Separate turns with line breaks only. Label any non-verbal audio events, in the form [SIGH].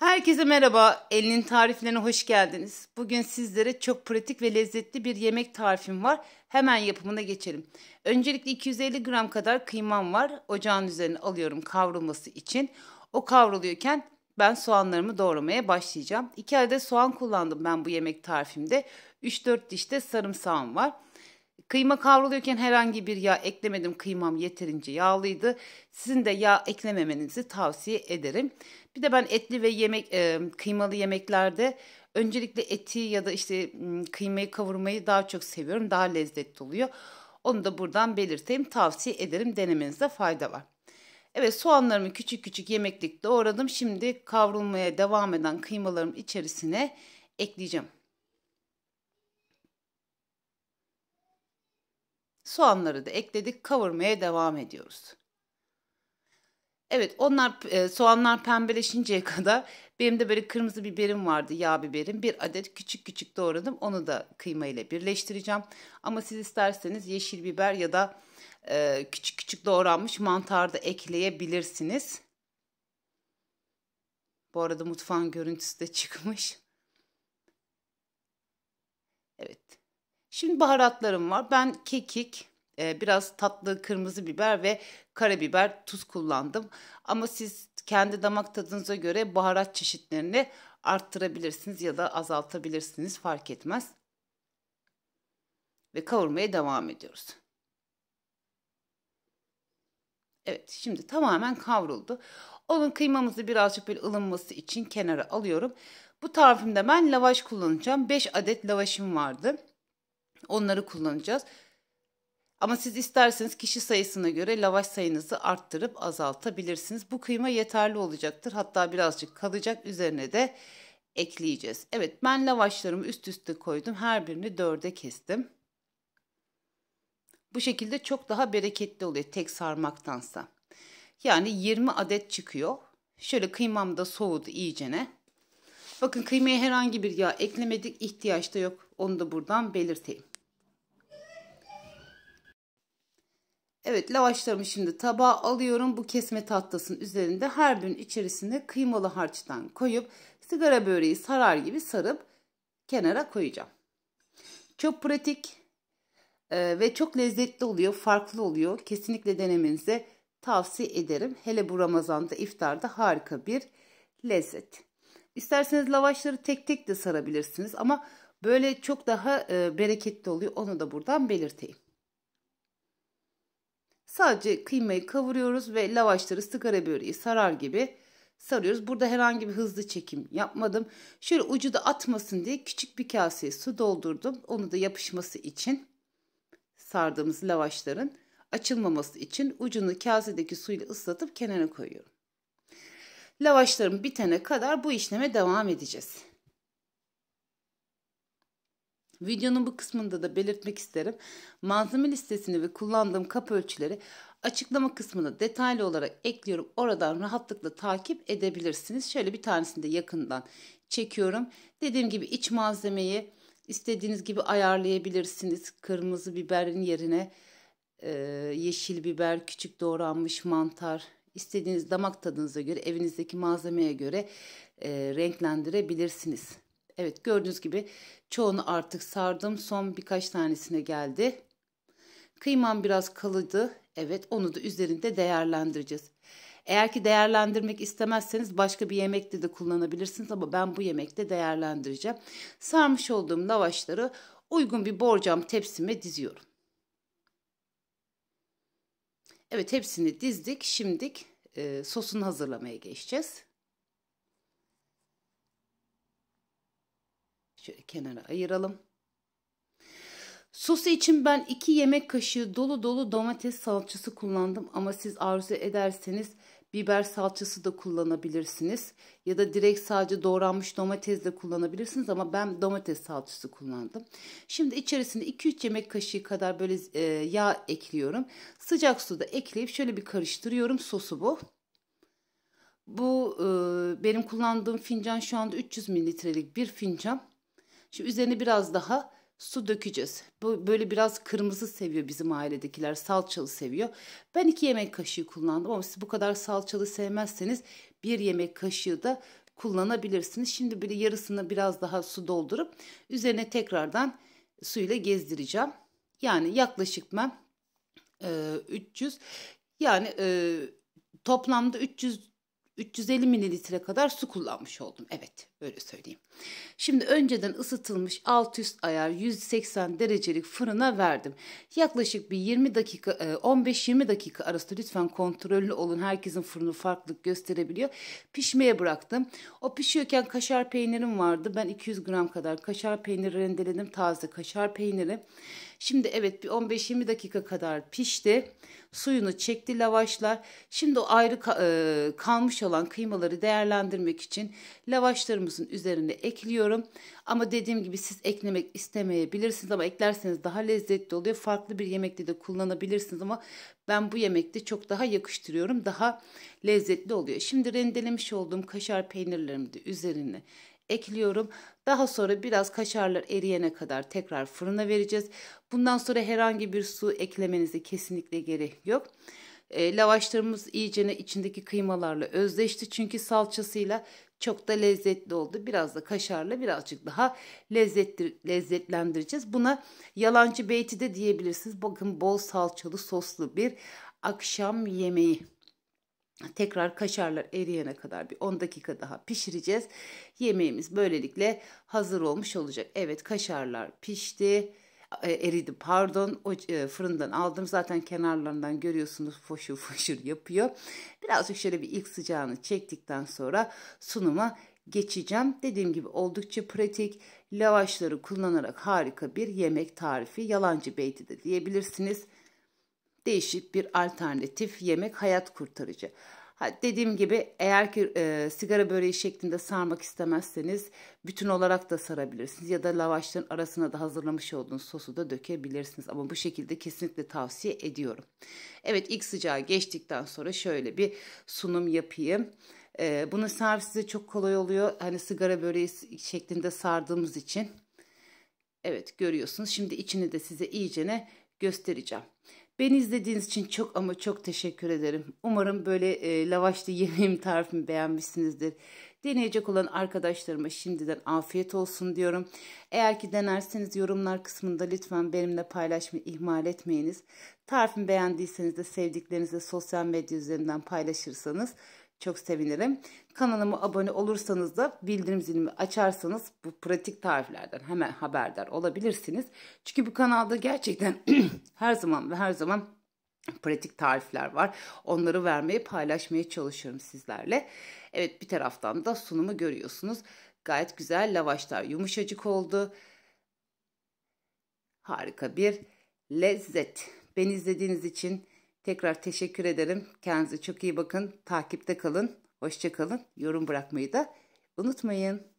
Herkese merhaba, Elinin tariflerine hoş geldiniz. Bugün sizlere çok pratik ve lezzetli bir yemek tarifim var. Hemen yapımına geçelim. Öncelikle 250 gram kadar kıymam var. Ocağın üzerine alıyorum kavrulması için. O kavruluyorken ben soğanlarımı doğramaya başlayacağım. 2 adet soğan kullandım ben bu yemek tarifimde. 3-4 diş de sarımsağım var. Kıyma kavruluyorken herhangi bir yağ eklemedim. Kıymam yeterince yağlıydı. Sizin de yağ eklememenizi tavsiye ederim. Bir de ben etli ve yemek e, kıymalı yemeklerde öncelikle eti ya da işte kıymayı kavurmayı daha çok seviyorum. Daha lezzetli oluyor. Onu da buradan belirteyim. Tavsiye ederim. Denemenizde fayda var. Evet soğanlarımı küçük küçük yemeklik doğradım. Şimdi kavrulmaya devam eden kıymalarım içerisine ekleyeceğim. Soğanları da ekledik. Kavurmaya devam ediyoruz. Evet onlar e, soğanlar pembeleşinceye [LAUGHS] kadar benim de böyle kırmızı biberim vardı yağ biberim. Bir adet küçük küçük doğradım onu da kıyma ile birleştireceğim. Ama siz isterseniz yeşil biber ya da e, küçük küçük doğranmış mantar da ekleyebilirsiniz. Bu arada mutfağın görüntüsü de çıkmış. Şimdi baharatlarım var. Ben kekik, e, biraz tatlı kırmızı biber ve karabiber, tuz kullandım. Ama siz kendi damak tadınıza göre baharat çeşitlerini arttırabilirsiniz ya da azaltabilirsiniz fark etmez. Ve kavurmaya devam ediyoruz. Evet şimdi tamamen kavruldu. Onun kıymamızı birazcık böyle ılınması için kenara alıyorum. Bu tarifimde ben lavaş kullanacağım. 5 adet lavaşım vardı. Onları kullanacağız. Ama siz isterseniz kişi sayısına göre lavaş sayınızı arttırıp azaltabilirsiniz. Bu kıyma yeterli olacaktır. Hatta birazcık kalacak üzerine de ekleyeceğiz. Evet ben lavaşlarımı üst üste koydum. Her birini dörde kestim. Bu şekilde çok daha bereketli oluyor tek sarmaktansa. Yani 20 adet çıkıyor. Şöyle kıymam da soğudu iyicene. Bakın kıymaya herhangi bir yağ eklemedik. ihtiyaç da yok. Onu da buradan belirteyim. Evet lavaşlarımı şimdi tabağa alıyorum. Bu kesme tahtasının üzerinde her birinin içerisinde kıymalı harçtan koyup sigara böreği sarar gibi sarıp kenara koyacağım. Çok pratik e, ve çok lezzetli oluyor, farklı oluyor. Kesinlikle denemenizi tavsiye ederim. Hele bu Ramazan'da iftarda harika bir lezzet. İsterseniz lavaşları tek tek de sarabilirsiniz ama böyle çok daha e, bereketli oluyor. Onu da buradan belirteyim. Sadece kıymayı kavuruyoruz ve lavaşları sıkara böreği sarar gibi sarıyoruz. Burada herhangi bir hızlı çekim yapmadım. Şöyle ucu da atmasın diye küçük bir kaseye su doldurdum. Onu da yapışması için sardığımız lavaşların açılmaması için ucunu kasedeki suyla ıslatıp kenara koyuyorum. Lavaşlarım bitene kadar bu işleme devam edeceğiz. Videonun bu kısmında da belirtmek isterim. Malzeme listesini ve kullandığım kap ölçüleri açıklama kısmına detaylı olarak ekliyorum. Oradan rahatlıkla takip edebilirsiniz. Şöyle bir tanesini de yakından çekiyorum. Dediğim gibi iç malzemeyi istediğiniz gibi ayarlayabilirsiniz. Kırmızı biberin yerine e, yeşil biber, küçük doğranmış mantar, istediğiniz damak tadınıza göre, evinizdeki malzemeye göre e, renklendirebilirsiniz. Evet gördüğünüz gibi çoğunu artık sardım. Son birkaç tanesine geldi. Kıymam biraz kalıdı. Evet onu da üzerinde değerlendireceğiz. Eğer ki değerlendirmek istemezseniz başka bir yemekte de kullanabilirsiniz ama ben bu yemekte değerlendireceğim. Sarmış olduğum lavaşları uygun bir borcam tepsime diziyorum. Evet hepsini dizdik. Şimdi e, sosunu hazırlamaya geçeceğiz. kenara ayıralım. Sosu için ben 2 yemek kaşığı dolu dolu domates salçası kullandım ama siz arzu ederseniz biber salçası da kullanabilirsiniz ya da direkt sadece doğranmış domates de kullanabilirsiniz ama ben domates salçası kullandım. Şimdi içerisinde 2-3 yemek kaşığı kadar böyle e, yağ ekliyorum. Sıcak suda ekleyip şöyle bir karıştırıyorum sosu bu. Bu e, benim kullandığım fincan şu anda 300 mililitrelik bir fincan. Şimdi üzerine biraz daha su dökeceğiz. Böyle biraz kırmızı seviyor bizim ailedekiler. Salçalı seviyor. Ben iki yemek kaşığı kullandım ama siz bu kadar salçalı sevmezseniz bir yemek kaşığı da kullanabilirsiniz. Şimdi böyle yarısını biraz daha su doldurup üzerine tekrardan suyla gezdireceğim. Yani yaklaşık ben e, 300 yani e, toplamda 300 350 mililitre kadar su kullanmış oldum. Evet öyle söyleyeyim. Şimdi önceden ısıtılmış alt üst ayar 180 derecelik fırına verdim. Yaklaşık bir 20 dakika 15-20 e, dakika arası lütfen kontrollü olun. Herkesin fırını farklılık gösterebiliyor. Pişmeye bıraktım. O pişiyorken kaşar peynirim vardı. Ben 200 gram kadar kaşar peyniri rendeledim. Taze kaşar peyniri. Şimdi evet bir 15-20 dakika kadar pişti. Suyunu çekti lavaşlar. Şimdi o ayrı e, kalmış olan kıymaları değerlendirmek için lavaşlarımızın üzerine ekliyorum ekliyorum. Ama dediğim gibi siz eklemek istemeyebilirsiniz ama eklerseniz daha lezzetli oluyor. Farklı bir yemekte de kullanabilirsiniz ama ben bu yemekte çok daha yakıştırıyorum. Daha lezzetli oluyor. Şimdi rendelemiş olduğum kaşar peynirlerimi de üzerine ekliyorum. Daha sonra biraz kaşarlar eriyene kadar tekrar fırına vereceğiz. Bundan sonra herhangi bir su eklemenize kesinlikle gerek yok. E, lavaşlarımız iyicene içindeki kıymalarla özleşti çünkü salçasıyla çok da lezzetli oldu. Biraz da kaşarla birazcık daha lezzetli, lezzetlendireceğiz. Buna yalancı beyti de diyebilirsiniz. Bakın bol salçalı soslu bir akşam yemeği. Tekrar kaşarlar eriyene kadar bir 10 dakika daha pişireceğiz. Yemeğimiz böylelikle hazır olmuş olacak. Evet kaşarlar pişti. E, eridi pardon o e, fırından aldım zaten kenarlarından görüyorsunuz foşur foşur yapıyor. Birazcık şöyle bir ilk sıcağını çektikten sonra sunuma geçeceğim. Dediğim gibi oldukça pratik lavaşları kullanarak harika bir yemek tarifi yalancı beyti de diyebilirsiniz. Değişik bir alternatif yemek hayat kurtarıcı. Dediğim gibi eğer ki e, sigara böreği şeklinde sarmak istemezseniz bütün olarak da sarabilirsiniz. Ya da lavaşların arasına da hazırlamış olduğunuz sosu da dökebilirsiniz. Ama bu şekilde kesinlikle tavsiye ediyorum. Evet ilk sıcağı geçtikten sonra şöyle bir sunum yapayım. E, bunu servisi çok kolay oluyor. Hani sigara böreği şeklinde sardığımız için. Evet görüyorsunuz. Şimdi içini de size iyicene göstereceğim. Beni izlediğiniz için çok ama çok teşekkür ederim. Umarım böyle e, lavaşlı [LAUGHS] yemeğim tarifimi beğenmişsinizdir. Deneyecek olan arkadaşlarıma şimdiden afiyet olsun diyorum. Eğer ki denerseniz yorumlar kısmında lütfen benimle paylaşmayı ihmal etmeyiniz. Tarifimi beğendiyseniz de sevdiklerinizle sosyal medya üzerinden paylaşırsanız çok sevinirim. Kanalıma abone olursanız da bildirim zilini açarsanız bu pratik tariflerden hemen haberdar olabilirsiniz. Çünkü bu kanalda gerçekten [CLEARS THROAT] her zaman ve her zaman pratik tarifler var. Onları vermeye, paylaşmaya çalışıyorum sizlerle. Evet bir taraftan da sunumu görüyorsunuz. Gayet güzel lavaşlar yumuşacık oldu. Harika bir lezzet. Beni izlediğiniz için Tekrar teşekkür ederim. Kendinize çok iyi bakın. Takipte kalın. Hoşçakalın. Yorum bırakmayı da unutmayın.